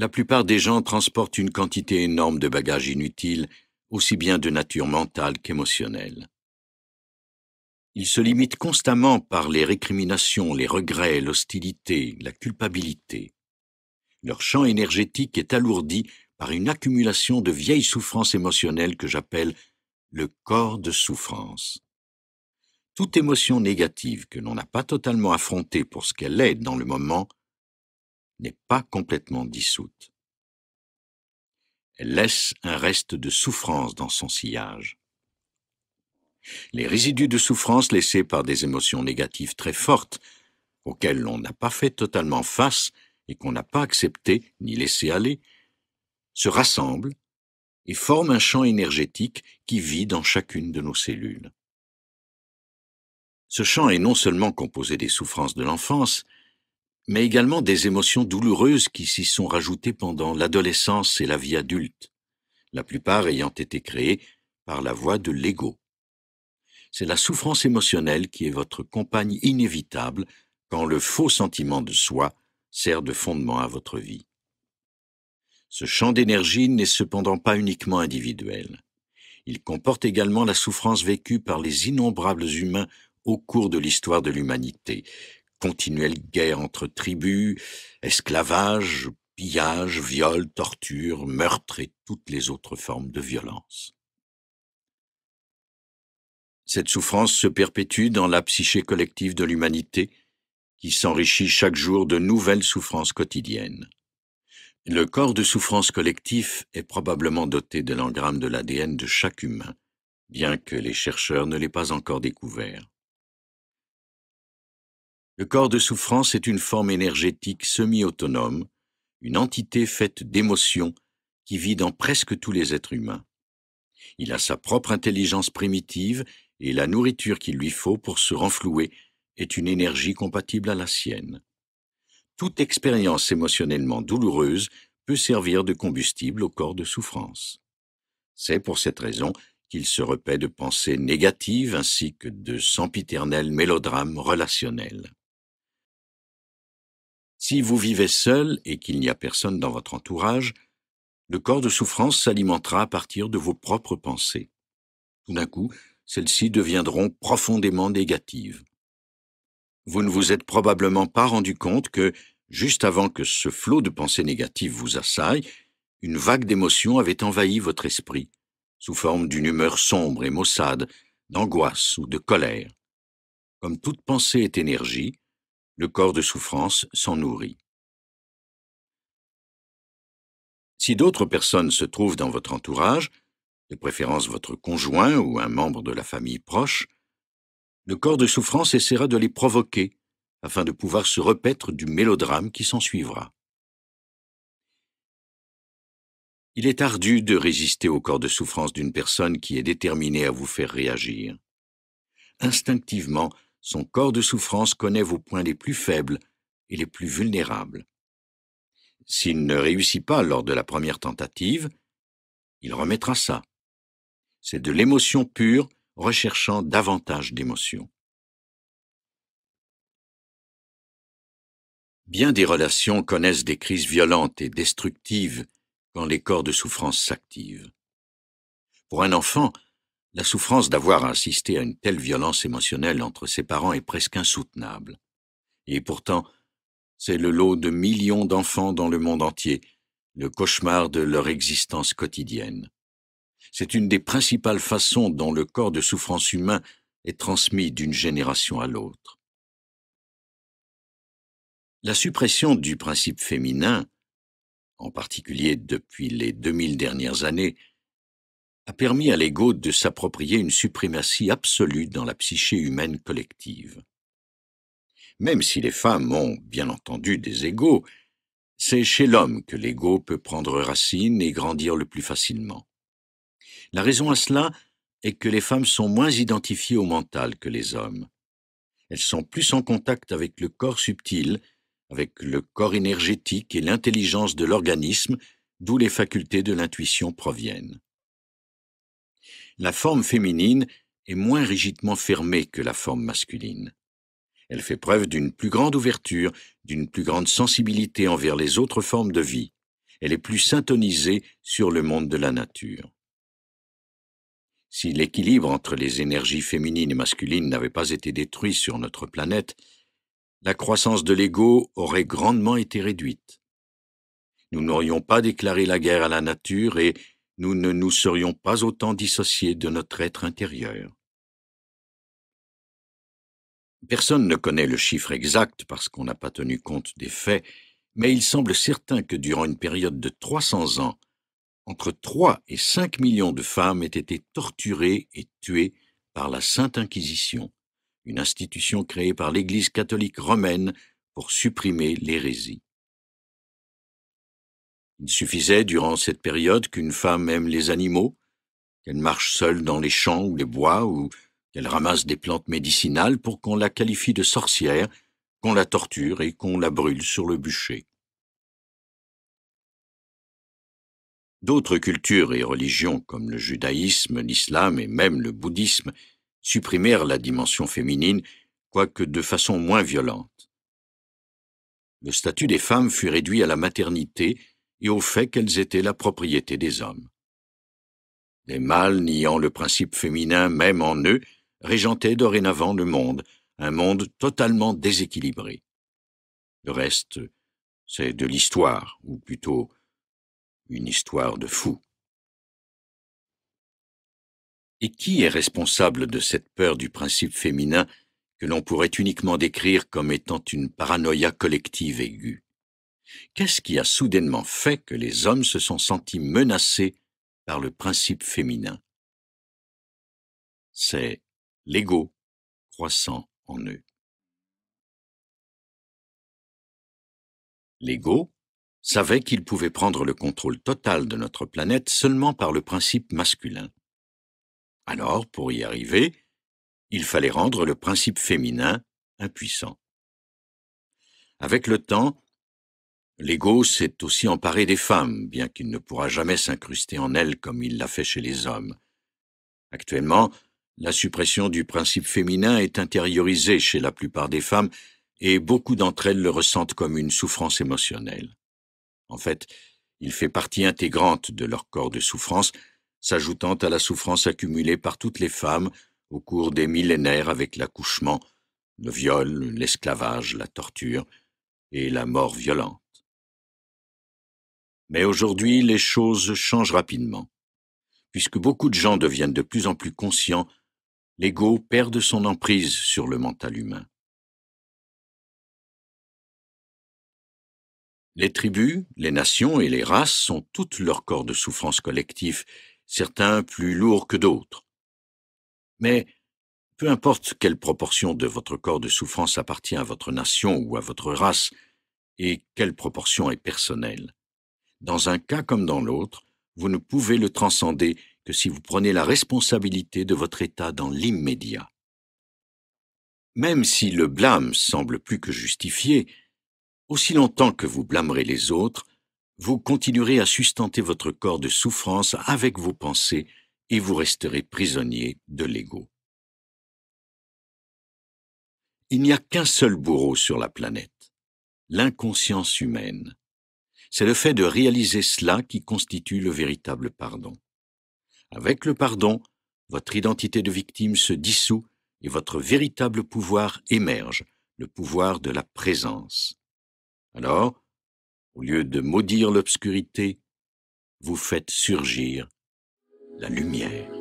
la plupart des gens transportent une quantité énorme de bagages inutiles, aussi bien de nature mentale qu'émotionnelle. Ils se limitent constamment par les récriminations, les regrets, l'hostilité, la culpabilité. Leur champ énergétique est alourdi par une accumulation de vieilles souffrances émotionnelles que j'appelle le corps de souffrance. Toute émotion négative que l'on n'a pas totalement affrontée pour ce qu'elle est dans le moment n'est pas complètement dissoute. Elle laisse un reste de souffrance dans son sillage. Les résidus de souffrance laissés par des émotions négatives très fortes, auxquelles l'on n'a pas fait totalement face et qu'on n'a pas accepté ni laissé aller, se rassemblent et forment un champ énergétique qui vit dans chacune de nos cellules. Ce champ est non seulement composé des souffrances de l'enfance, mais également des émotions douloureuses qui s'y sont rajoutées pendant l'adolescence et la vie adulte, la plupart ayant été créées par la voie de l'ego. C'est la souffrance émotionnelle qui est votre compagne inévitable quand le faux sentiment de soi sert de fondement à votre vie. Ce champ d'énergie n'est cependant pas uniquement individuel. Il comporte également la souffrance vécue par les innombrables humains au cours de l'histoire de l'humanité, continuelle guerre entre tribus, esclavage, pillage, viol, torture, meurtre et toutes les autres formes de violence. Cette souffrance se perpétue dans la psyché collective de l'humanité, qui s'enrichit chaque jour de nouvelles souffrances quotidiennes. Le corps de souffrance collectif est probablement doté de l'engramme de l'ADN de chaque humain, bien que les chercheurs ne l'aient pas encore découvert. Le corps de souffrance est une forme énergétique semi-autonome, une entité faite d'émotions qui vit dans presque tous les êtres humains. Il a sa propre intelligence primitive et la nourriture qu'il lui faut pour se renflouer est une énergie compatible à la sienne. Toute expérience émotionnellement douloureuse peut servir de combustible au corps de souffrance. C'est pour cette raison qu'il se repaît de pensées négatives ainsi que de sempiternels mélodrames relationnels. Si vous vivez seul et qu'il n'y a personne dans votre entourage, le corps de souffrance s'alimentera à partir de vos propres pensées. Tout d'un coup, celles-ci deviendront profondément négatives. Vous ne vous êtes probablement pas rendu compte que, juste avant que ce flot de pensées négatives vous assaille, une vague d'émotions avait envahi votre esprit, sous forme d'une humeur sombre et maussade, d'angoisse ou de colère. Comme toute pensée est énergie, le corps de souffrance s'en nourrit. Si d'autres personnes se trouvent dans votre entourage, de préférence votre conjoint ou un membre de la famille proche, le corps de souffrance essaiera de les provoquer afin de pouvoir se repaître du mélodrame qui s'ensuivra. Il est ardu de résister au corps de souffrance d'une personne qui est déterminée à vous faire réagir. Instinctivement, son corps de souffrance connaît vos points les plus faibles et les plus vulnérables. S'il ne réussit pas lors de la première tentative, il remettra ça. C'est de l'émotion pure, recherchant davantage d'émotions. Bien des relations connaissent des crises violentes et destructives quand les corps de souffrance s'activent. Pour un enfant, la souffrance d'avoir assisté à une telle violence émotionnelle entre ses parents est presque insoutenable. Et pourtant, c'est le lot de millions d'enfants dans le monde entier, le cauchemar de leur existence quotidienne. C'est une des principales façons dont le corps de souffrance humain est transmis d'une génération à l'autre. La suppression du principe féminin, en particulier depuis les 2000 dernières années, a permis à l'ego de s'approprier une suprématie absolue dans la psyché humaine collective. Même si les femmes ont, bien entendu, des égaux, c'est chez l'homme que l'ego peut prendre racine et grandir le plus facilement. La raison à cela est que les femmes sont moins identifiées au mental que les hommes. Elles sont plus en contact avec le corps subtil, avec le corps énergétique et l'intelligence de l'organisme, d'où les facultés de l'intuition proviennent. La forme féminine est moins rigidement fermée que la forme masculine. Elle fait preuve d'une plus grande ouverture, d'une plus grande sensibilité envers les autres formes de vie. Elle est plus syntonisée sur le monde de la nature. Si l'équilibre entre les énergies féminines et masculines n'avait pas été détruit sur notre planète, la croissance de l'ego aurait grandement été réduite. Nous n'aurions pas déclaré la guerre à la nature et nous ne nous serions pas autant dissociés de notre être intérieur. Personne ne connaît le chiffre exact parce qu'on n'a pas tenu compte des faits, mais il semble certain que durant une période de 300 ans, entre 3 et 5 millions de femmes aient été torturées et tuées par la Sainte Inquisition, une institution créée par l'Église catholique romaine pour supprimer l'hérésie. Il suffisait, durant cette période, qu'une femme aime les animaux, qu'elle marche seule dans les champs ou les bois, ou qu'elle ramasse des plantes médicinales pour qu'on la qualifie de sorcière, qu'on la torture et qu'on la brûle sur le bûcher. D'autres cultures et religions, comme le judaïsme, l'islam et même le bouddhisme, supprimèrent la dimension féminine, quoique de façon moins violente. Le statut des femmes fut réduit à la maternité, et au fait qu'elles étaient la propriété des hommes. Les mâles, niant le principe féminin même en eux, régentaient dorénavant le monde, un monde totalement déséquilibré. Le reste, c'est de l'histoire, ou plutôt une histoire de fous. Et qui est responsable de cette peur du principe féminin que l'on pourrait uniquement décrire comme étant une paranoïa collective aiguë Qu'est-ce qui a soudainement fait que les hommes se sont sentis menacés par le principe féminin C'est l'ego croissant en eux. L'ego savait qu'il pouvait prendre le contrôle total de notre planète seulement par le principe masculin. Alors, pour y arriver, il fallait rendre le principe féminin impuissant. Avec le temps, L'ego s'est aussi emparé des femmes, bien qu'il ne pourra jamais s'incruster en elles comme il l'a fait chez les hommes. Actuellement, la suppression du principe féminin est intériorisée chez la plupart des femmes et beaucoup d'entre elles le ressentent comme une souffrance émotionnelle. En fait, il fait partie intégrante de leur corps de souffrance, s'ajoutant à la souffrance accumulée par toutes les femmes au cours des millénaires avec l'accouchement, le viol, l'esclavage, la torture et la mort violente. Mais aujourd'hui, les choses changent rapidement. Puisque beaucoup de gens deviennent de plus en plus conscients, l'ego perd de son emprise sur le mental humain. Les tribus, les nations et les races sont toutes leurs corps de souffrance collectifs, certains plus lourds que d'autres. Mais peu importe quelle proportion de votre corps de souffrance appartient à votre nation ou à votre race, et quelle proportion est personnelle. Dans un cas comme dans l'autre, vous ne pouvez le transcender que si vous prenez la responsabilité de votre état dans l'immédiat. Même si le blâme semble plus que justifié, aussi longtemps que vous blâmerez les autres, vous continuerez à sustenter votre corps de souffrance avec vos pensées et vous resterez prisonnier de l'ego. Il n'y a qu'un seul bourreau sur la planète, l'inconscience humaine, c'est le fait de réaliser cela qui constitue le véritable pardon. Avec le pardon, votre identité de victime se dissout et votre véritable pouvoir émerge, le pouvoir de la présence. Alors, au lieu de maudire l'obscurité, vous faites surgir la lumière.